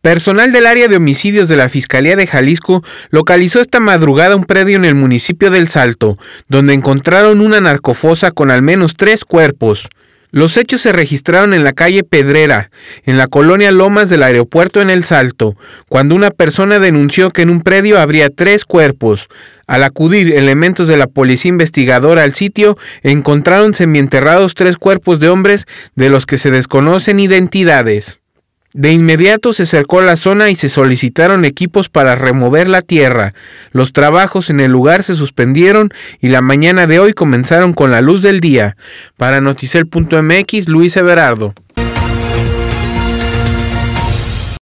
Personal del área de homicidios de la Fiscalía de Jalisco localizó esta madrugada un predio en el municipio del Salto, donde encontraron una narcofosa con al menos tres cuerpos. Los hechos se registraron en la calle Pedrera, en la colonia Lomas del aeropuerto en El Salto, cuando una persona denunció que en un predio habría tres cuerpos. Al acudir elementos de la policía investigadora al sitio, encontraron semienterrados tres cuerpos de hombres de los que se desconocen identidades. De inmediato se cercó la zona y se solicitaron equipos para remover la tierra. Los trabajos en el lugar se suspendieron y la mañana de hoy comenzaron con la luz del día. Para Noticel.mx, Luis Everardo.